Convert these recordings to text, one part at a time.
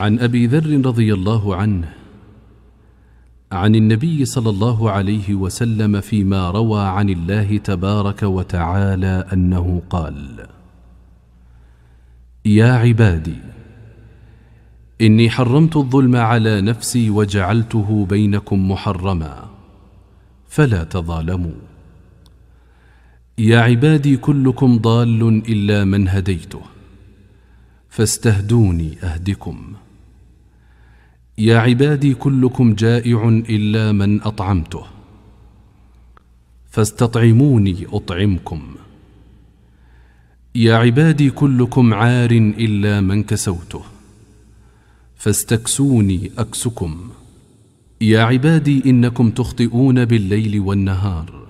عن أبي ذر رضي الله عنه عن النبي صلى الله عليه وسلم فيما روى عن الله تبارك وتعالى أنه قال يا عبادي إني حرمت الظلم على نفسي وجعلته بينكم محرما فلا تظالموا يا عبادي كلكم ضال إلا من هديته فاستهدوني أهدكم يا عبادي كلكم جائع الا من اطعمته فاستطعموني اطعمكم يا عبادي كلكم عار الا من كسوته فاستكسوني اكسكم يا عبادي انكم تخطئون بالليل والنهار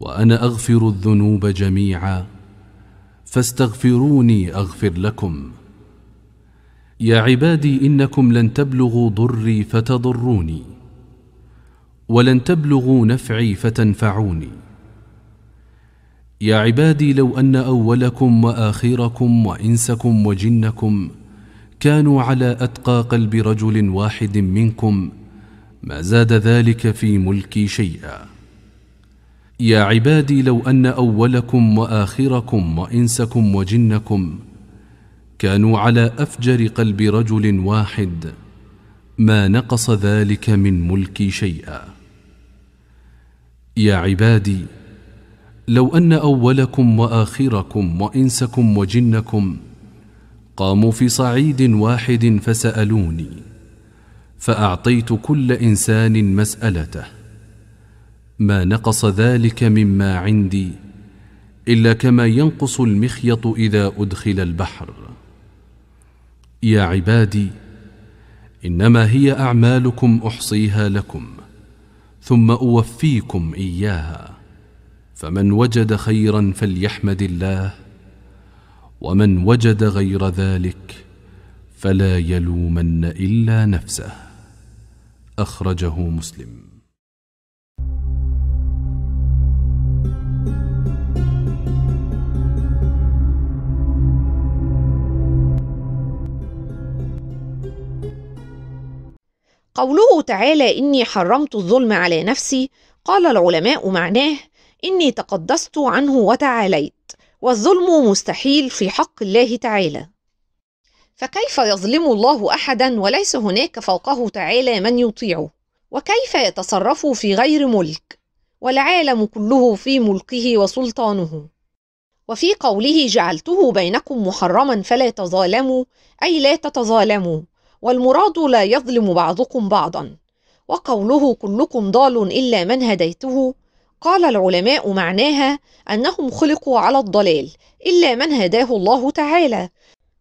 وانا اغفر الذنوب جميعا فاستغفروني اغفر لكم يا عبادي انكم لن تبلغوا ضري فتضروني ولن تبلغوا نفعي فتنفعوني يا عبادي لو ان اولكم واخركم وانسكم وجنكم كانوا على اتقى قلب رجل واحد منكم ما زاد ذلك في ملكي شيئا يا عبادي لو ان اولكم واخركم وانسكم وجنكم كانوا على افجر قلب رجل واحد ما نقص ذلك من ملكي شيئا يا عبادي لو ان اولكم واخركم وانسكم وجنكم قاموا في صعيد واحد فسالوني فاعطيت كل انسان مسالته ما نقص ذلك مما عندي الا كما ينقص المخيط اذا ادخل البحر يا عبادي انما هي اعمالكم احصيها لكم ثم اوفيكم اياها فمن وجد خيرا فليحمد الله ومن وجد غير ذلك فلا يلومن الا نفسه اخرجه مسلم قوله تعالى إني حرمت الظلم على نفسي قال العلماء معناه إني تقدست عنه وتعاليت والظلم مستحيل في حق الله تعالى فكيف يظلم الله أحدا وليس هناك فوقه تعالى من يطيعه وكيف يتصرف في غير ملك والعالم كله في ملكه وسلطانه وفي قوله جعلته بينكم محرما فلا تظالموا أي لا تتظالموا والمراد لا يظلم بعضكم بعضا وقوله كلكم ضال الا من هديته قال العلماء معناها انهم خلقوا على الضلال الا من هداه الله تعالى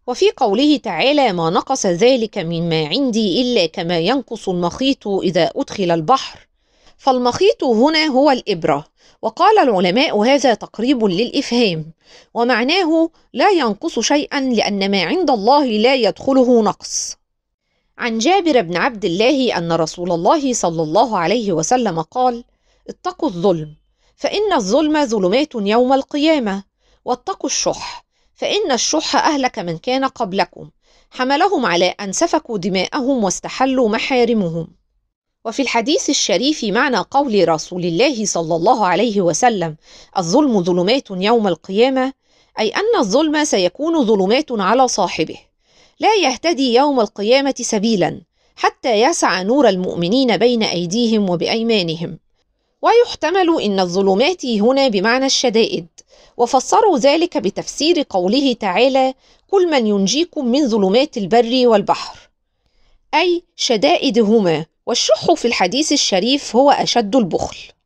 وفي قوله تعالى ما نقص ذلك مما عندي الا كما ينقص المخيط اذا ادخل البحر فالمخيط هنا هو الابره وقال العلماء هذا تقريب للافهام ومعناه لا ينقص شيئا لان ما عند الله لا يدخله نقص عن جابر بن عبد الله ان رسول الله صلى الله عليه وسلم قال اتقوا الظلم فان الظلم ظلمات يوم القيامه واتقوا الشح فان الشح اهلك من كان قبلكم حملهم على ان سفكوا دماءهم واستحلوا محارمهم وفي الحديث الشريف معنى قول رسول الله صلى الله عليه وسلم الظلم ظلمات يوم القيامه اي ان الظلم سيكون ظلمات على صاحبه لا يهتدي يوم القيامة سبيلا حتى يسعى نور المؤمنين بين أيديهم وبأيمانهم ويحتمل أن الظلمات هنا بمعنى الشدائد وفسروا ذلك بتفسير قوله تعالى كل من ينجيكم من ظلمات البر والبحر أي شدائدهما والشح في الحديث الشريف هو أشد البخل